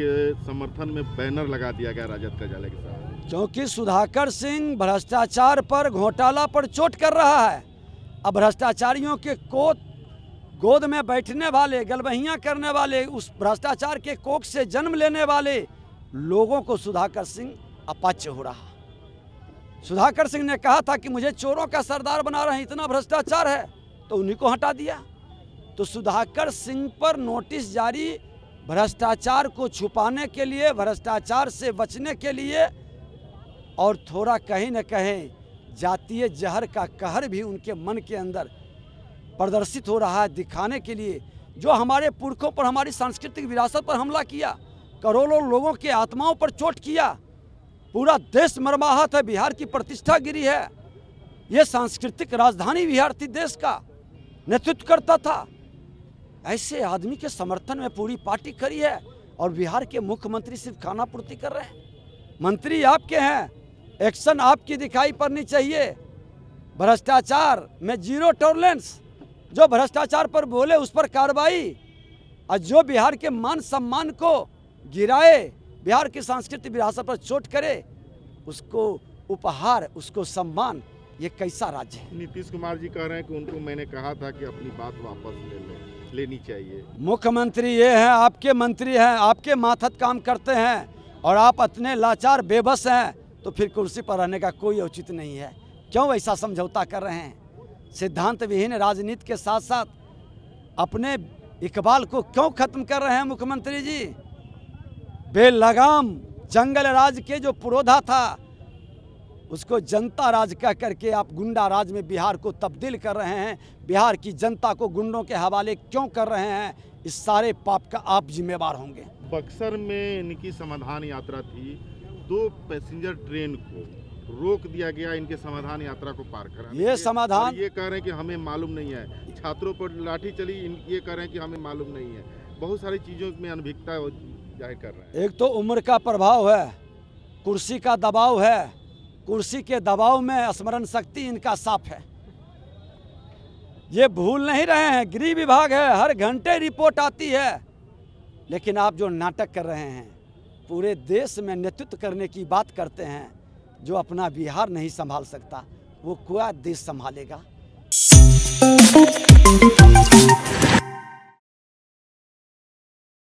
के समर्थन में बैनर लगा दिया गया राजद कार्यालय के साथ क्योंकि सुधाकर सिंह भ्रष्टाचार पर घोटाला पर चोट कर रहा है अब भ्रष्टाचारियों के कोत गोद में बैठने वाले गलबहियाँ करने वाले उस भ्रष्टाचार के कोक से जन्म लेने वाले लोगों को सुधाकर सिंह अपाच्य हो रहा सुधाकर सिंह ने कहा था कि मुझे चोरों का सरदार बना रहे इतना भ्रष्टाचार है तो उन्हीं को हटा दिया तो सुधाकर सिंह पर नोटिस जारी भ्रष्टाचार को छुपाने के लिए भ्रष्टाचार से बचने के लिए और थोड़ा कहीं न कहीं जातीय जहर का कहर भी उनके मन के अंदर प्रदर्शित हो रहा है दिखाने के लिए जो हमारे पुरखों पर हमारी सांस्कृतिक विरासत पर हमला किया करोड़ों लोगों के आत्माओं पर चोट किया पूरा देश मरमाहत है बिहार की प्रतिष्ठा गिरी है ये सांस्कृतिक राजधानी बिहार थी देश का नेतृत्व करता था ऐसे आदमी के समर्थन में पूरी पार्टी खड़ी है और बिहार के मुख्यमंत्री सिर्फ खाना पूर्ति कर रहे हैं मंत्री आपके हैं एक्शन आपकी दिखाई पड़नी चाहिए भ्रष्टाचार में जीरो टॉलरेंस जो भ्रष्टाचार पर बोले उस पर कार्रवाई और जो बिहार के मान सम्मान को गिराए बिहार की सांस्कृतिक विरासत पर चोट करे उसको उपहार उसको सम्मान ये कैसा राज्य है नीतीश कुमार जी कह रहे हैं कि उनको मैंने कहा था कि अपनी बात वापस ले लें लेनी चाहिए मुख्यमंत्री ये है आपके मंत्री हैं आपके माथत काम करते हैं और आप इतने लाचार बेबस हैं तो फिर कुर्सी पर रहने का कोई उचित नहीं है क्यों ऐसा समझौता कर रहे हैं सिद्धांत विहीन राजनीति के साथ साथ अपने इकबाल को क्यों खत्म कर रहे हैं मुख्यमंत्री जी बेलगाम जंगल राज के जो पुरोधा था उसको जनता राज कह करके आप गुंडा राज में बिहार को तब्दील कर रहे हैं बिहार की जनता को गुंडों के हवाले क्यों कर रहे हैं इस सारे पाप का आप जिम्मेवार होंगे बक्सर में इनकी समाधान यात्रा थी दो पैसेंजर ट्रेन को रोक दिया गया इनके समाधान यात्रा को पार कर ये समाधान ये कह रहे हैं कि हमें मालूम नहीं है छात्रों पर लाठी चली ये कह रहे हैं कि हमें मालूम नहीं है बहुत सारी चीज़ों में अनभिकता जाहिर कर रहे हैं एक तो उम्र का प्रभाव है कुर्सी का दबाव है कुर्सी के दबाव में स्मरण शक्ति इनका साफ है ये भूल नहीं रहे हैं गृह विभाग है हर घंटे रिपोर्ट आती है लेकिन आप जो नाटक कर रहे हैं पूरे देश में नेतृत्व करने की बात करते हैं जो अपना बिहार नहीं संभाल सकता वो क्या देश संभालेगा